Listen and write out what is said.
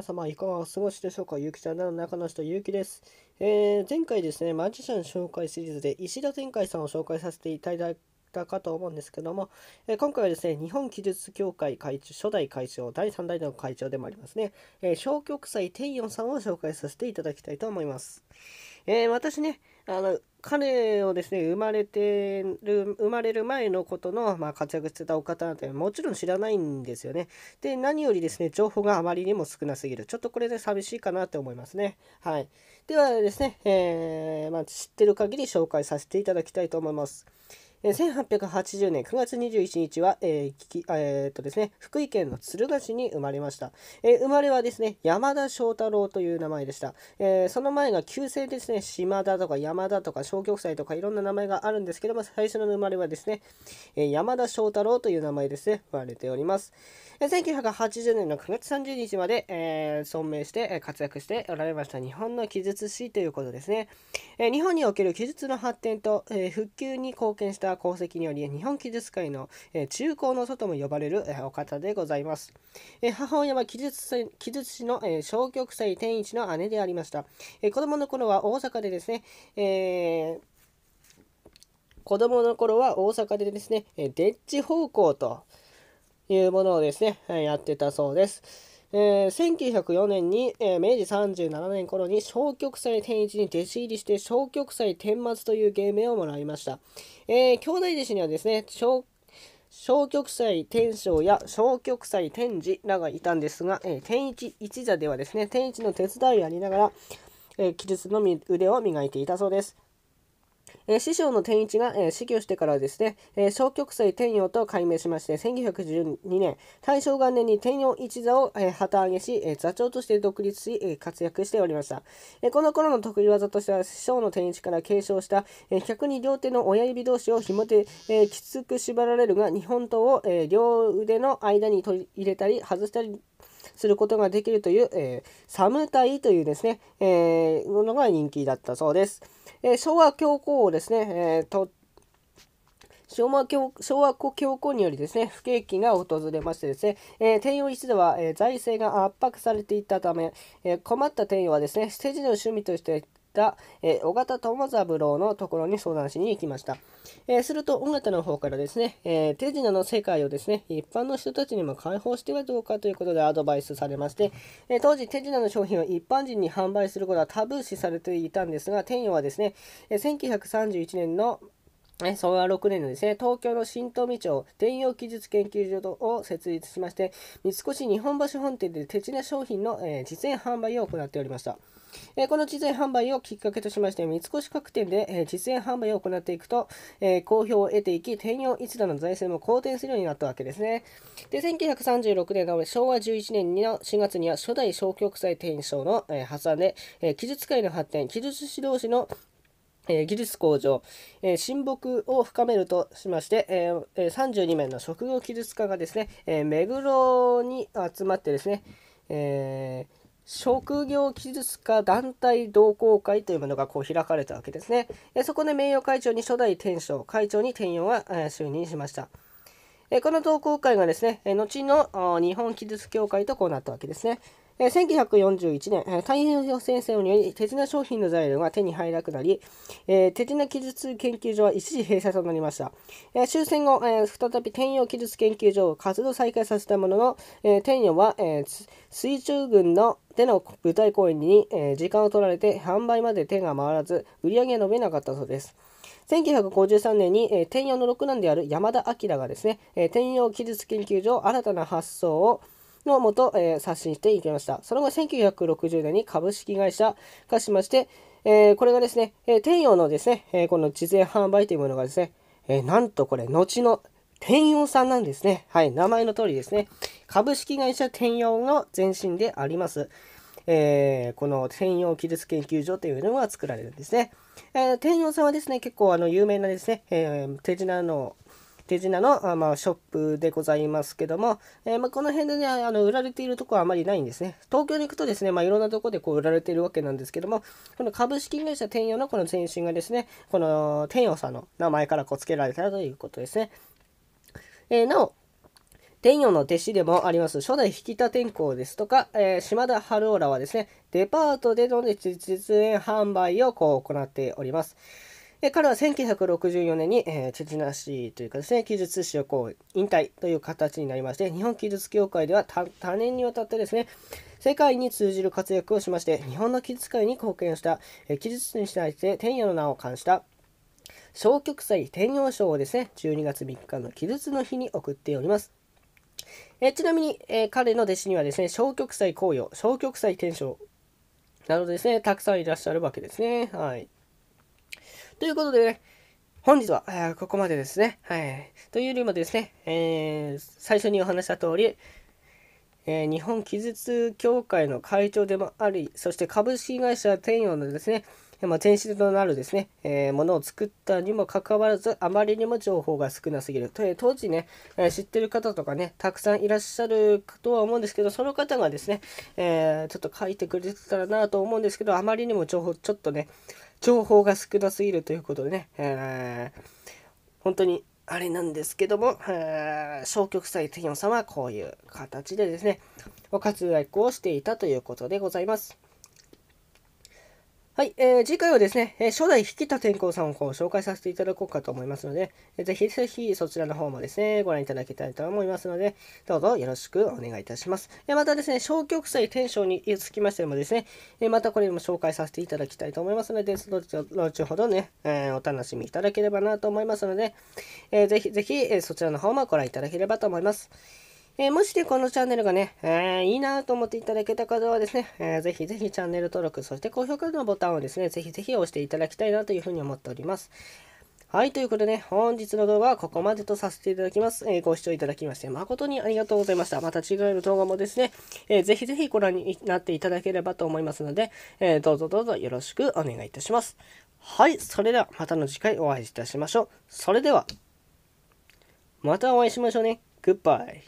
皆様、いかがお過ごしでしょうかゆうきちゃんの中の人、ゆうきです。えー、前回ですね、マジシャン紹介シリーズで石田天海さんを紹介させていただいたかと思うんですけども、えー、今回はですね、日本記述協会会長、初代会長、第3代の会長でもありますね、えー、小極祭天陽さんを紹介させていただきたいと思います。えー、私ね、あの彼をですね生まれてる生まれる前のことの、まあ、活躍してたお方なんてもちろん知らないんですよね。で何よりですね情報があまりにも少なすぎるちょっとこれで寂しいかなって思いますね。はい、ではですね、えー、まあ、知ってる限り紹介させていただきたいと思います。1880年9月21日は、えーえー、とですね、福井県の敦賀市に生まれました、えー、生まれはですね、山田翔太郎という名前でした。えー、その前が旧姓ですね、島田とか山田とか小極祭とかいろんな名前があるんですけども、最初の生まれはですね、え山田翔太郎という名前ですね、生まれております。え1980年の9月30日まで、え存命して活躍しておられました日本の記述師ということですね。え日本における記述の発展と、え復旧に貢献したた功績により日本記述界の、え中高の祖とも呼ばれる、えお方でございます、え母親は記述記述師の、え小極祭天一の姉でありました、え子供の頃は大阪でですね、えー子供の頃は大阪でですね、デッチ奉公というものをですね、やってたそうです。えー、1904年に、えー、明治37年頃に小極祭天一に弟子入りして小極祭天末という芸名をもらいました、えー、兄弟弟子にはですね小小極祭天章や小極祭天智らがいたんですが、えー、天一一座ではですね天一の手伝いをやりながら、えー、記述の腕を磨いていたそうですえー、師匠の天一が、えー、死去してからですね、えー、小極星天陽と改名しまして、1912年、大正元年に天陽一座を、えー、旗揚げし、えー、座長として独立し、えー、活躍しておりました。えー、この頃の得意技としては、師匠の天一から継承した、えー、逆に両手の親指同士を紐で、えー、きつく縛られるが、日本刀を、えー、両腕の間に取り入れたり、外したり、することができるという、えー、サムタイというですね、えー、ものが人気だったそうです。えー、昭和教皇をですね、えー、と昭和教昭和教皇によりですね、不景気が訪れましてですね、えー、天洋一では、えー、財政が圧迫されていたため、えー、困った天洋はですね、政治の趣味としてた、えー、尾形友三郎のところに相談しに行きました。えー、すると、尾形の方からですね、えー、手品の世界をですね、一般の人たちにも開放してはどうかということでアドバイスされまして、えー、当時、手品の商品は一般人に販売することはタブー視されていたんですが、天陽はですね、え1931年の昭和6年のですね、東京の新富町天用技術研究所を設立しまして、三越日本橋本店で手品商品の、えー、実演販売を行っておりました。えー、この実演販売をきっかけとしまして、三越各店で、えー、実演販売を行っていくと、え好評を得ていき、天用一座の財政も好転するようになったわけですね。で、1936年の昭和11年の4月には初代小極債転商の、えー、破産で、え技術界の発展、技術指導士のえー、技術向上、えー、親睦を深めるとしまして、えー、32名の職業技術家がですね、え目黒に集まってですね、え職業技術家団体同好会というものがこう開かれたわけですね。えそこで名誉会長に初代天章、会長に天陽は、え就任しました。えこの同好会がですね、後の日本技術協会とこうなったわけですね。えー、1941年、えー、太平洋戦争により鉄の商品の材料が手に入らなくなり、えー、鉄の技術研究所は一時閉鎖となりました、えー、終戦後、えー、再び天洋技術研究所を活動再開させたものの、えー、天洋は、えー、水中軍のでの舞台公演に、えー、時間を取られて販売まで手が回らず売り上げが伸びなかったそうです1953年に、えー、天洋の六男である山田明がですね、えー、天洋技術研究所新たな発想をのもと、えー、刷新していきました。その後、1960年に株式会社化しまして、えー、これがですね、えー、天陽のですね、えこの事前販売というものがですね、えなんとこれ、後の天陽さんなんですね。はい、名前の通りですね。株式会社天陽の前身であります。えー、この天陽記述研究所というのが作られるんですね。えー、天陽さんはですね、結構あの有名なですね、えー、手品の手品の、あまあ、ショップでございますけども、えー、まあ、この辺でね、あの売られているとこはあまりないんですね。東京に行くとですね、まあ、いろんなとこでこう売られているわけなんですけども、この株式会社天洋のこの前身がですね、この天洋さんの名前からこう付けられたということですね。えー、なお、天陽の弟子でもあります初代引田天功ですとか、えー、島田春浦はですね、デパートでの実演販売をこう行っております。彼は1964年に、えー、チというかですね、記述師をこう引退という形になりまして、日本記述協会では多年にわたってですね、世界に通じる活躍をしまして、日本の記述界に貢献した、えー、技に対して天野の名を冠した、小極祭天陽賞をですね、12月3日の記述の日に送っております。えちなみに、えー、彼の弟子にはですね、小極祭紅葉、小極祭天章などですね、たくさんいらっしゃるわけですね。はい。ということでね、本日は、えここまでですね。はい。というよりもですね、えー、最初にお話した通り、えー、日本記述協会の会長でもあり、そして株式会社天洋のですね、まあ、前室となるですね、えー、ものを作ったにもかかわらず、あまりにも情報が少なすぎる。え当時ね、え知ってる方とかね、たくさんいらっしゃるとは思うんですけど、その方がですね、えー、ちょっと書いてくれてたらなと思うんですけど、あまりにも情報、ちょっとね、情報が少なすぎるということでね、えー、本当にあれなんですけども、えー、消極祭天王様はこういう形でですね、お活躍をしていたということでございます。はい、えー、次回はですね、え初代引田天功さんをこう紹介させていただこうかと思いますので、えぜひぜひそちらの方もですね、ご覧いただきたいと思いますので、どうぞよろしくお願いいたします。えー、またですね、小極祭天章につきましてもですね、えー、またこれも紹介させていただきたいと思いますので、その後ほどね、えー、お楽しみいただければなと思いますので、えー、ぜひぜひ、えー、そちらの方もご覧いただければと思います。えー、もしこのチャンネルがね、えー、いいなと思っていただけた方はですね、えー、ぜひぜひチャンネル登録、そして高評価のボタンをですね、ぜひぜひ押していただきたいなというふうに思っております。はい、ということでね、本日の動画はここまでとさせていただきます。えー、ご視聴いただきまして誠にありがとうございました。また違う動画もですね、えー、ぜひぜひご覧になっていただければと思いますので、えー、どうぞどうぞよろしくお願いいたします。はい、それではまたの次回お会いいたしましょう。それでは、またお会いしましょうね。グッバイ。